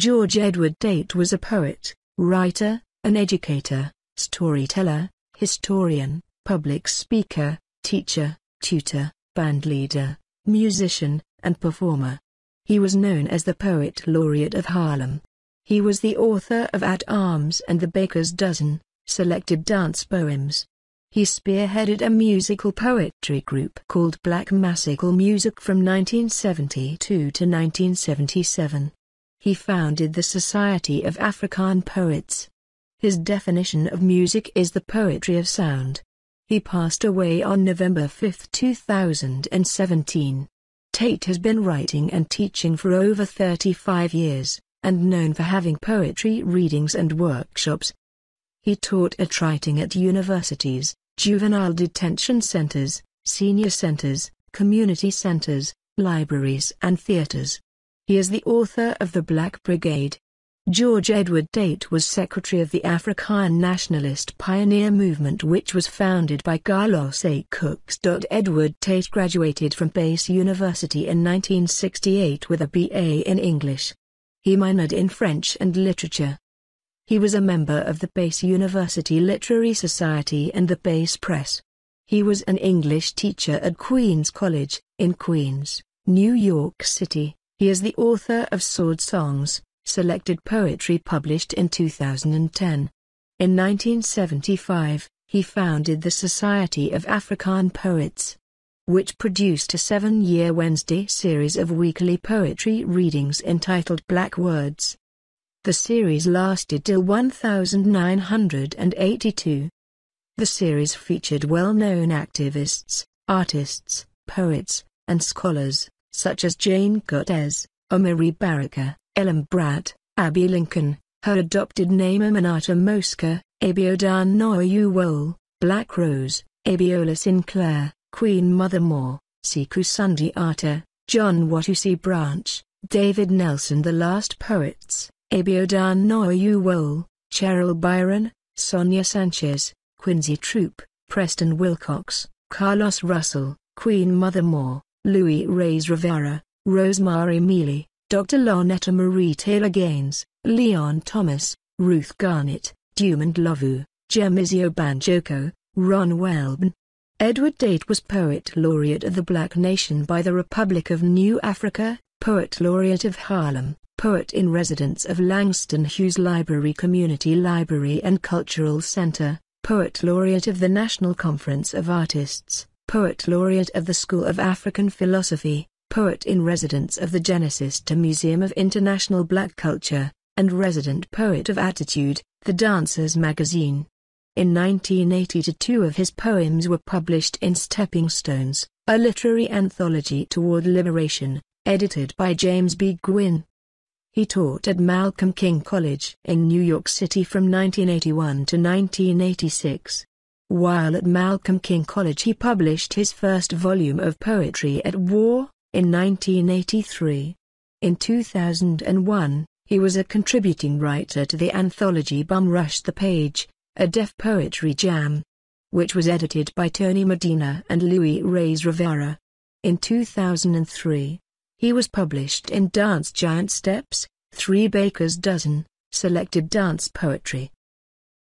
George Edward Date was a poet, writer, an educator, storyteller, historian, public speaker, teacher, tutor, band leader, musician, and performer. He was known as the Poet Laureate of Harlem. He was the author of At Arms and the Baker's Dozen, selected dance poems. He spearheaded a musical poetry group called Black Massical Music from 1972 to 1977 he founded the Society of African Poets. His definition of music is the poetry of sound. He passed away on November 5, 2017. Tate has been writing and teaching for over 35 years, and known for having poetry readings and workshops. He taught at writing at universities, juvenile detention centers, senior centers, community centers, libraries and theaters. He is the author of The Black Brigade. George Edward Date was secretary of the Afrikaner nationalist pioneer movement which was founded by Carlos A. Cooks. Edward Tate graduated from Pace University in 1968 with a BA in English. He minored in French and literature. He was a member of the Pace University Literary Society and the Pace Press. He was an English teacher at Queen's College, in Queens, New York City. He is the author of Sword Songs, selected poetry published in 2010. In 1975, he founded the Society of African Poets, which produced a seven-year Wednesday series of weekly poetry readings entitled Black Words. The series lasted till 1982. The series featured well-known activists, artists, poets, and scholars such as Jane Cortez, Omari Baraka, Ellen Bratt, Abby Lincoln, her adopted name Amanata Mosca, Abiodan Noa Uwol, Black Rose, Abiola Sinclair, Queen Mother Moore, Siku Sundi Arta, John Watusi Branch, David Nelson The Last Poets, Abiodan Noa Uwol, Cheryl Byron, Sonia Sanchez, Quincy Troop, Preston Wilcox, Carlos Russell, Queen Mother Moore, Louis Reyes Rivera, Rosemary Mealy, Dr. Lonetta Marie Taylor Gaines, Leon Thomas, Ruth Garnett, Dumond Lovu, Gemizio Banjoko, Ron Welbn. Edward Date was Poet Laureate of the Black Nation by the Republic of New Africa, Poet Laureate of Harlem, Poet in Residence of Langston Hughes Library Community Library and Cultural Center, Poet Laureate of the National Conference of Artists. Poet Laureate of the School of African Philosophy, Poet in Residence of the Genesis to Museum of International Black Culture, and Resident Poet of Attitude, The Dancer's Magazine. In 1982 two of his poems were published in Stepping Stones, a literary anthology toward liberation, edited by James B. Gwynne. He taught at Malcolm King College in New York City from 1981 to 1986. While at Malcolm King College he published his first volume of poetry at War, in 1983. In 2001, he was a contributing writer to the anthology Bum Rush the Page, a deaf poetry jam, which was edited by Tony Medina and Louis Reyes Rivera. In 2003, he was published in Dance Giant Steps, Three Baker's Dozen, Selected Dance Poetry,